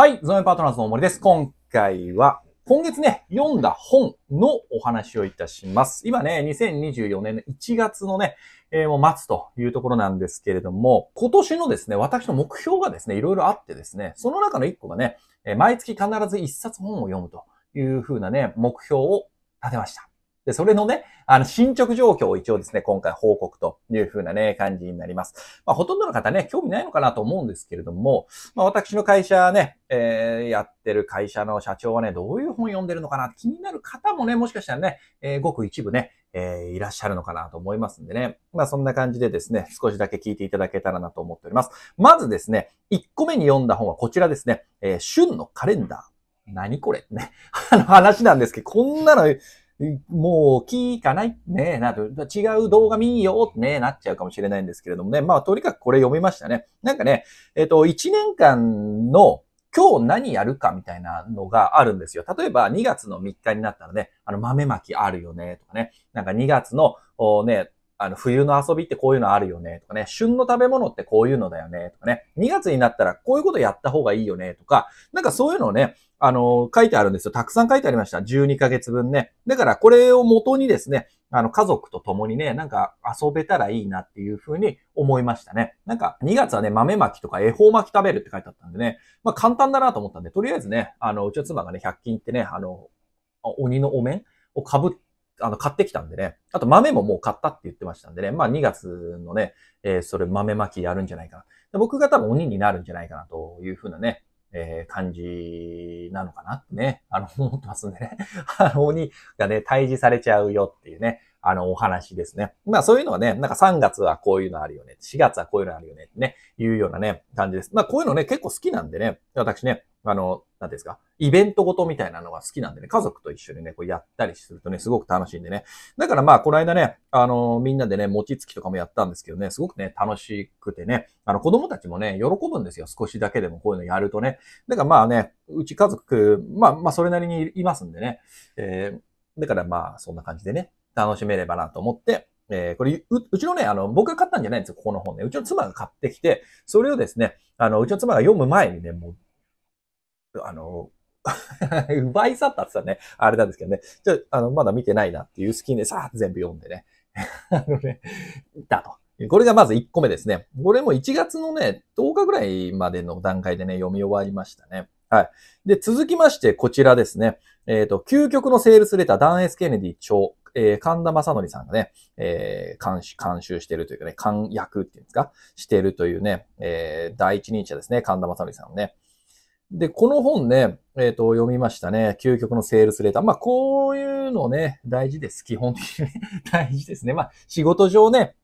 はい、ゾメパートナーズの森です。今回は、今月ね、読んだ本のお話をいたします。今ね、2024年の1月のね、えー、もうつというところなんですけれども、今年のですね、私の目標がですね、いろいろあってですね、その中の1個がね、毎月必ず1冊本を読むというふうなね、目標を立てました。で、それのね、あの、進捗状況を一応ですね、今回報告というふうなね、感じになります。まあ、ほとんどの方ね、興味ないのかなと思うんですけれども、まあ、私の会社ね、えー、やってる会社の社長はね、どういう本読んでるのかな気になる方もね、もしかしたらね、えー、ごく一部ね、えー、いらっしゃるのかなと思いますんでね。まあそんな感じでですね、少しだけ聞いていただけたらなと思っております。まずですね、1個目に読んだ本はこちらですね、えー、春のカレンダー。何これね。あの話なんですけど、こんなのもう聞かないねえな違う動画見ようねえなっちゃうかもしれないんですけれどもね。まあ、とにかくこれ読みましたね。なんかね、えっ、と、1年間の今日何やるかみたいなのがあるんですよ。例えば2月の3日になったらね、あの豆まきあるよねとかね、なんか2月のね、あの、冬の遊びってこういうのあるよね、とかね、旬の食べ物ってこういうのだよね、とかね、2月になったらこういうことやった方がいいよね、とか、なんかそういうのをね、あの、書いてあるんですよ。たくさん書いてありました。12ヶ月分ね。だからこれを元にですね、あの、家族と共にね、なんか遊べたらいいなっていうふうに思いましたね。なんか、2月はね、豆巻きとか恵方巻き食べるって書いてあったんでね、まあ簡単だなと思ったんで、とりあえずね、あの、うちの妻がね、100均ってね、あの、鬼のお面を被って、あの、買ってきたんでね。あと豆ももう買ったって言ってましたんでね。まあ2月のね、えー、それ豆まきやるんじゃないかな。で僕が多分鬼になるんじゃないかなというふうなね、えー、感じなのかなってね、あの、思ってますんでね。あの、鬼がね、退治されちゃうよっていうね、あの、お話ですね。まあそういうのはね、なんか3月はこういうのあるよね。4月はこういうのあるよね。ってね、いうようなね、感じです。まあこういうのね、結構好きなんでね、私ね、あの、なんですか、イベントごとみたいなのが好きなんでね、家族と一緒にね、こうやったりするとね、すごく楽しいんでね。だからまあ、この間ね、あの、みんなでね、餅つきとかもやったんですけどね、すごくね、楽しくてね、あの、子供たちもね、喜ぶんですよ。少しだけでもこういうのやるとね。だからまあね、うち家族、まあまあ、それなりにいますんでね。えー、だからまあ、そんな感じでね、楽しめればなと思って、えー、これう、うちのね、あの、僕が買ったんじゃないんですよ、ここの本ね。うちの妻が買ってきて、それをですね、あの、うちの妻が読む前にね、もう、あの、奪 い去ったって言ったらね、あれなんですけどね、じゃあの、まだ見てないなっていうスキンでさあ全部読んでね、あのね、だと。これがまず1個目ですね。これも1月のね、10日ぐらいまでの段階でね、読み終わりましたね。はい。で、続きまして、こちらですね。えっ、ー、と、究極のセールスレター、ダン・エス・ケネディ長えー、神田正則さんがね、えー、監修、監修してるというかね、監役っていうんですか、してるというね、えー、第一人者ですね、神田正則さんね。で、この本ね、えっ、ー、と、読みましたね。究極のセールスレター。まあ、こういうのね、大事です。基本的にね、大事ですね。まあ、仕事上ね、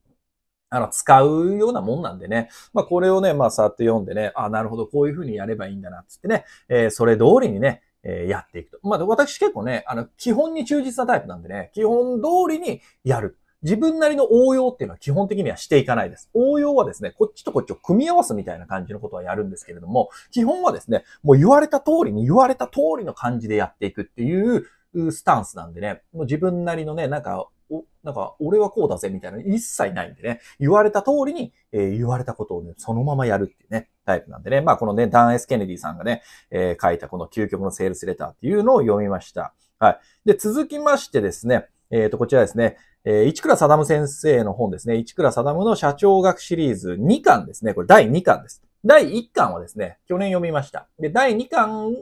あの、使うようなもんなんでね。まあ、これをね、まあ、さって読んでね、あ、なるほど、こういうふうにやればいいんだな、つってね、えー、それ通りにね、えやっていくと。まあ、私結構ね、あの、基本に忠実なタイプなんでね、基本通りにやる。自分なりの応用っていうのは基本的にはしていかないです。応用はですね、こっちとこっちを組み合わすみたいな感じのことはやるんですけれども、基本はですね、もう言われた通りに言われた通りの感じでやっていくっていうスタンスなんでね、もう自分なりのね、なんか、お、なんか、俺はこうだぜみたいな一切ないんでね、言われた通りに、えー、言われたことをね、そのままやるっていうね、タイプなんでね、まあこのね、ダン・エス・ケネディさんがね、えー、書いたこの究極のセールスレターっていうのを読みました。はい。で、続きましてですね、えっ、ー、と、こちらですね、えー、市倉定先生の本ですね、市倉定の社長学シリーズ2巻ですね、これ第2巻です。第1巻はですね、去年読みました。で、第2巻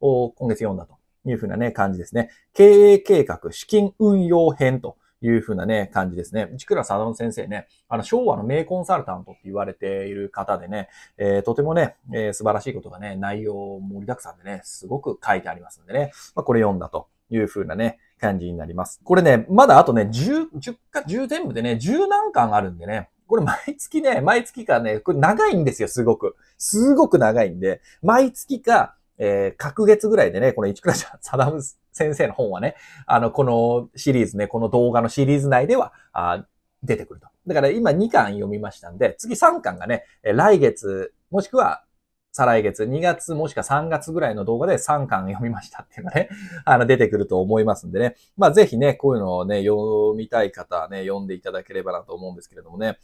を今月読んだと。いうふうなね、感じですね。経営計画、資金運用編というふうなね、感じですね。内倉サド先生ね、あの、昭和の名コンサルタントって言われている方でね、えー、とてもね、えー、素晴らしいことがね、内容盛りだくさんでね、すごく書いてありますんでね、まあ、これ読んだというふうなね、感じになります。これね、まだあとね、10、10か、10全部でね、10何巻あるんでね、これ毎月ね、毎月かね、これ長いんですよ、すごく。すごく長いんで、毎月か、えー、月ぐらいでね、この市倉サダム先生の本はね、あの、このシリーズね、この動画のシリーズ内では、あ出てくると。だから今2巻読みましたんで、次3巻がね、来月、もしくは再来月、2月もしくは3月ぐらいの動画で3巻読みましたっていうのがね、あの出てくると思いますんでね。まあぜひね、こういうのをね、読みたい方はね、読んでいただければなと思うんですけれどもね。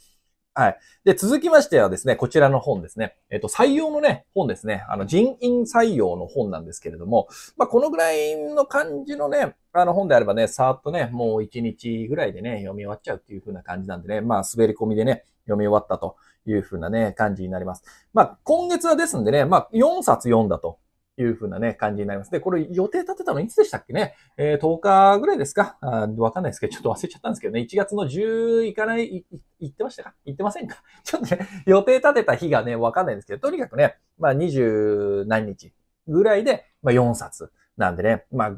はい。で、続きましてはですね、こちらの本ですね。えっと、採用のね、本ですね。あの、人員採用の本なんですけれども、まあ、このぐらいの感じのね、あの本であればね、さーっとね、もう1日ぐらいでね、読み終わっちゃうっていう風な感じなんでね、まあ、滑り込みでね、読み終わったという風なね、感じになります。まあ、今月はですんでね、まあ、4冊読んだというふうなね、感じになります。で、これ予定立てたのいつでしたっけねえー、10日ぐらいですかわかんないですけど、ちょっと忘れちゃったんですけどね、1月の10いかない、言ってましたか言ってませんか ちょっとね、予定立てた日がね、わかんないんですけど、とにかくね、まあ20何日ぐらいで、まあ4冊なんでね、まあ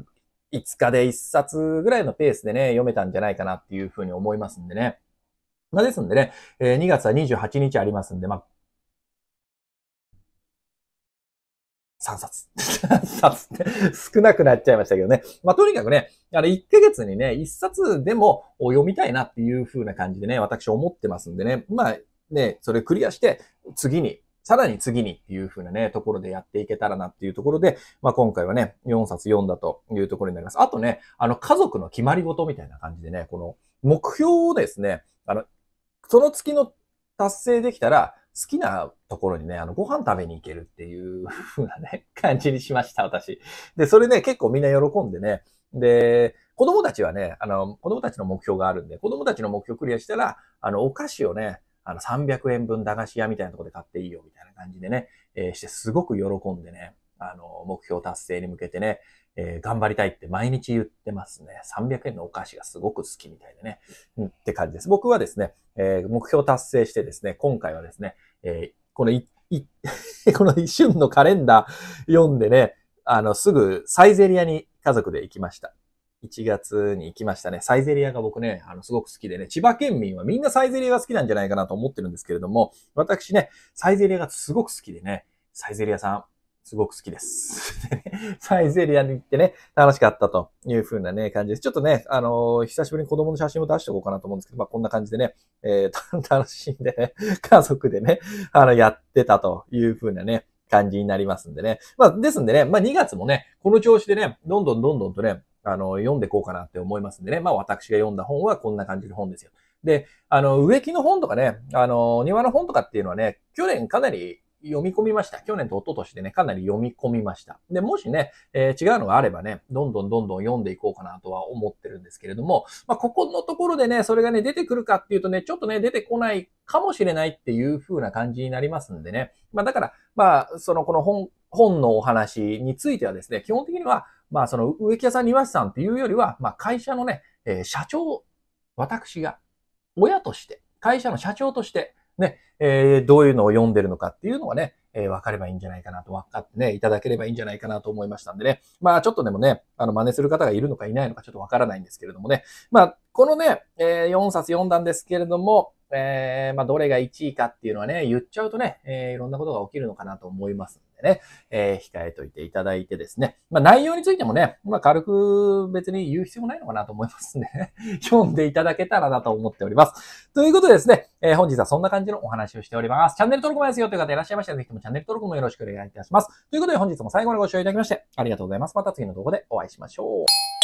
5日で1冊ぐらいのペースでね、読めたんじゃないかなっていうふうに思いますんでね。まあですんでね、えー、2月は28日ありますんで、まあ三冊。冊って少なくなっちゃいましたけどね。まあ、とにかくね、あの、1ヶ月にね、1冊でも読みたいなっていう風な感じでね、私思ってますんでね。まあ、ね、それクリアして、次に、さらに次にっていう風なね、ところでやっていけたらなっていうところで、まあ今回はね、4冊読んだというところになります。あとね、あの、家族の決まり事みたいな感じでね、この目標をですね、あの、その月の達成できたら、好きなところにね、あの、ご飯食べに行けるっていう 風なね、感じにしました、私。で、それね、結構みんな喜んでね、で、子供たちはね、あの、子供たちの目標があるんで、子供たちの目標クリアしたら、あの、お菓子をね、あの、300円分駄菓子屋みたいなところで買っていいよ、みたいな感じでね、えー、して、すごく喜んでね、あの、目標達成に向けてね、えー、頑張りたいって毎日言ってますね。300円のお菓子がすごく好きみたいでね。うん、って感じです。僕はですね、えー、目標達成してですね、今回はですね、えー、このい、い この一瞬のカレンダー読んでね、あの、すぐサイゼリアに家族で行きました。1月に行きましたね。サイゼリアが僕ね、あの、すごく好きでね、千葉県民はみんなサイゼリアが好きなんじゃないかなと思ってるんですけれども、私ね、サイゼリアがすごく好きでね、サイゼリアさん、すごく好きです。サイゼリアに行ってね、楽しかったという風なね、感じです。ちょっとね、あのー、久しぶりに子供の写真を出しておこうかなと思うんですけど、まあこんな感じでね、えー、楽しんでね、家族でね、あの、やってたという風なね、感じになりますんでね。まあ、ですんでね、まあ2月もね、この調子でね、どんどんどんどんとね、あの、読んでこうかなって思いますんでね。まあ私が読んだ本はこんな感じの本ですよ。で、あの、植木の本とかね、あの、庭の本とかっていうのはね、去年かなり読み込みました。去年と一昨年でね、かなり読み込みました。で、もしね、えー、違うのがあればね、どんどんどんどん読んでいこうかなとは思ってるんですけれども、まあ、ここのところでね、それがね、出てくるかっていうとね、ちょっとね、出てこないかもしれないっていう風な感じになりますんでね。まあ、だから、まあ、その、この本、本のお話についてはですね、基本的には、まあ、その、植木屋さん、庭師さんっていうよりは、まあ、会社のね、えー、社長、私が、親として、会社の社長として、ね、えー、どういうのを読んでるのかっていうのはね、えー、かればいいんじゃないかなと、分かってね、いただければいいんじゃないかなと思いましたんでね。まあ、ちょっとでもね、あの、真似する方がいるのかいないのかちょっとわからないんですけれどもね。まあ、このね、えー、4冊読んだんですけれども、えー、まあ、どれが1位かっていうのはね、言っちゃうとね、えー、いろんなことが起きるのかなと思いますでね、えー、控えといていただいてですね。まあ、内容についてもね、まあ、軽く別に言う必要もないのかなと思いますね。読んでいただけたらなと思っております。ということでですね、えー、本日はそんな感じのお話をしております。チャンネル登録もですよという方いらっしゃいましたら、ぜひともチャンネル登録もよろしくお願いいたします。ということで本日も最後までご視聴いただきまして、ありがとうございます。また次の動画でお会いしましょう。